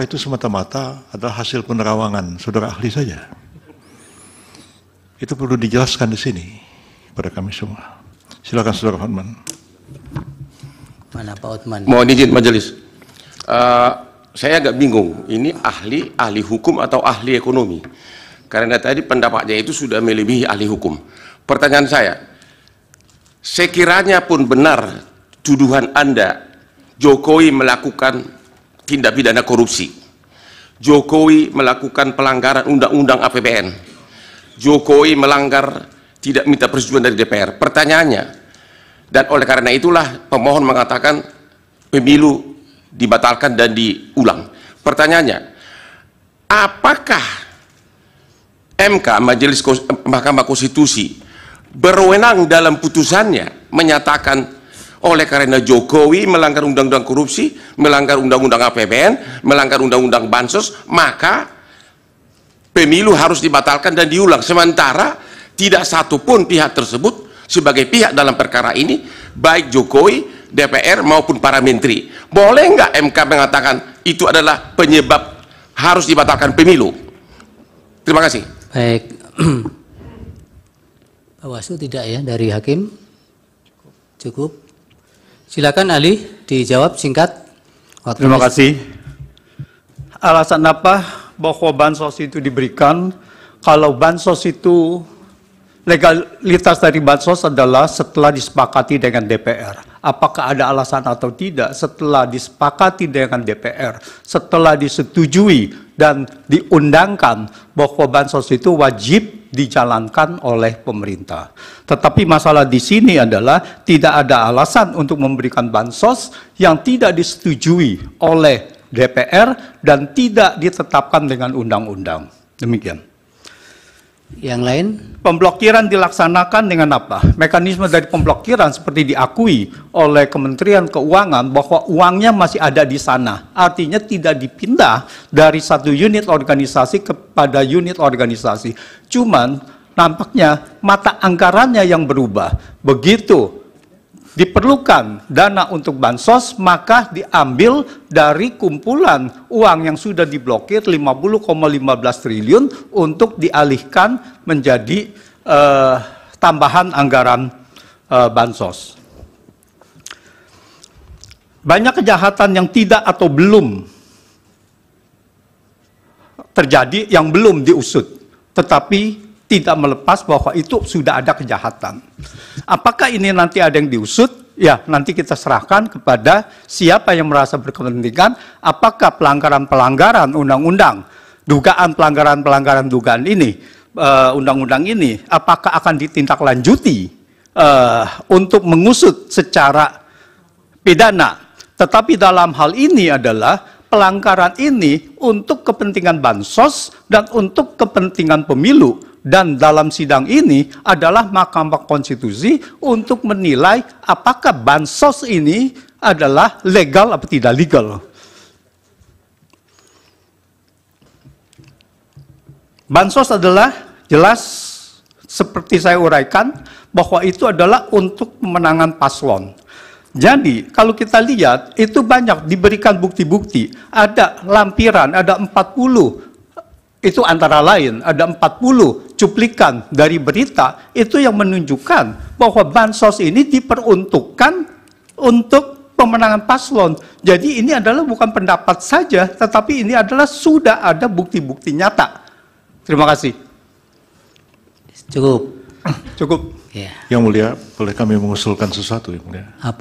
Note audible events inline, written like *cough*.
apakah itu semata-mata adalah hasil penerawangan saudara ahli saja. Itu perlu dijelaskan di sini pada kami semua. Silakan saudara Hotman. Mana Pak Hotman? Mohon izin majelis. Uh, saya agak bingung. Ini ahli ahli hukum atau ahli ekonomi? Karena tadi pendapatnya itu sudah melebihi ahli hukum. Pertanyaan saya, sekiranya pun benar tuduhan Anda Jokowi melakukan tindak pidana korupsi. Jokowi melakukan pelanggaran undang-undang APBN. Jokowi melanggar tidak minta persetujuan dari DPR. Pertanyaannya, dan oleh karena itulah pemohon mengatakan pemilu dibatalkan dan diulang. Pertanyaannya, apakah MK Majelis Mahkamah Konstitusi berwenang dalam putusannya menyatakan oleh karena Jokowi melanggar undang-undang korupsi, melanggar undang-undang APBN, melanggar undang-undang bansos, maka pemilu harus dibatalkan dan diulang. Sementara tidak satupun pihak tersebut sebagai pihak dalam perkara ini, baik Jokowi, DPR maupun para menteri. Boleh nggak MK mengatakan itu adalah penyebab harus dibatalkan pemilu? Terima kasih. Baik. *clears throat* Bawaslu tidak ya dari hakim? Cukup. Silakan Ali dijawab singkat. Waktu Terima kasih. Alasan apa bahwa bansos itu diberikan? Kalau bansos itu legalitas dari bansos adalah setelah disepakati dengan DPR. Apakah ada alasan atau tidak setelah disepakati dengan DPR, setelah disetujui dan diundangkan bahwa bansos itu wajib dijalankan oleh pemerintah. Tetapi masalah di sini adalah tidak ada alasan untuk memberikan bansos yang tidak disetujui oleh DPR dan tidak ditetapkan dengan undang-undang. Demikian. Yang lain? Pemblokiran dilaksanakan dengan apa? Mekanisme dari pemblokiran seperti diakui oleh Kementerian Keuangan bahwa uangnya masih ada di sana. Artinya tidak dipindah dari satu unit organisasi kepada unit organisasi. Cuman nampaknya mata anggarannya yang berubah. Begitu diperlukan dana untuk bansos, maka diambil dari kumpulan uang yang sudah diblokir 50,15 triliun untuk dialihkan menjadi eh, tambahan anggaran eh, bansos. Banyak kejahatan yang tidak atau belum terjadi yang belum diusut, tetapi tidak melepas bahwa itu sudah ada kejahatan. Apakah ini nanti ada yang diusut? Ya, nanti kita serahkan kepada siapa yang merasa berkepentingan, apakah pelanggaran-pelanggaran undang-undang, dugaan pelanggaran-pelanggaran dugaan ini, eh, undang-undang uh, ini, apakah akan ditindaklanjuti uh, untuk mengusut secara pidana. Tetapi dalam hal ini adalah pelanggaran ini untuk kepentingan bansos dan untuk kepentingan pemilu dan dalam sidang ini adalah Mahkamah Konstitusi untuk menilai apakah bansos ini adalah legal atau tidak legal. Bansos adalah jelas seperti saya uraikan bahwa itu adalah untuk pemenangan paslon. Jadi kalau kita lihat itu banyak diberikan bukti-bukti. Ada lampiran, ada 40. Itu antara lain ada 40 cuplikan dari berita itu yang menunjukkan bahwa bansos ini diperuntukkan untuk pemenangan paslon. Jadi ini adalah bukan pendapat saja, tetapi ini adalah sudah ada bukti-bukti nyata. Terima kasih. Cukup. Cukup. Yeah. Yang mulia, boleh kami mengusulkan sesuatu, Yang mulia? Apa?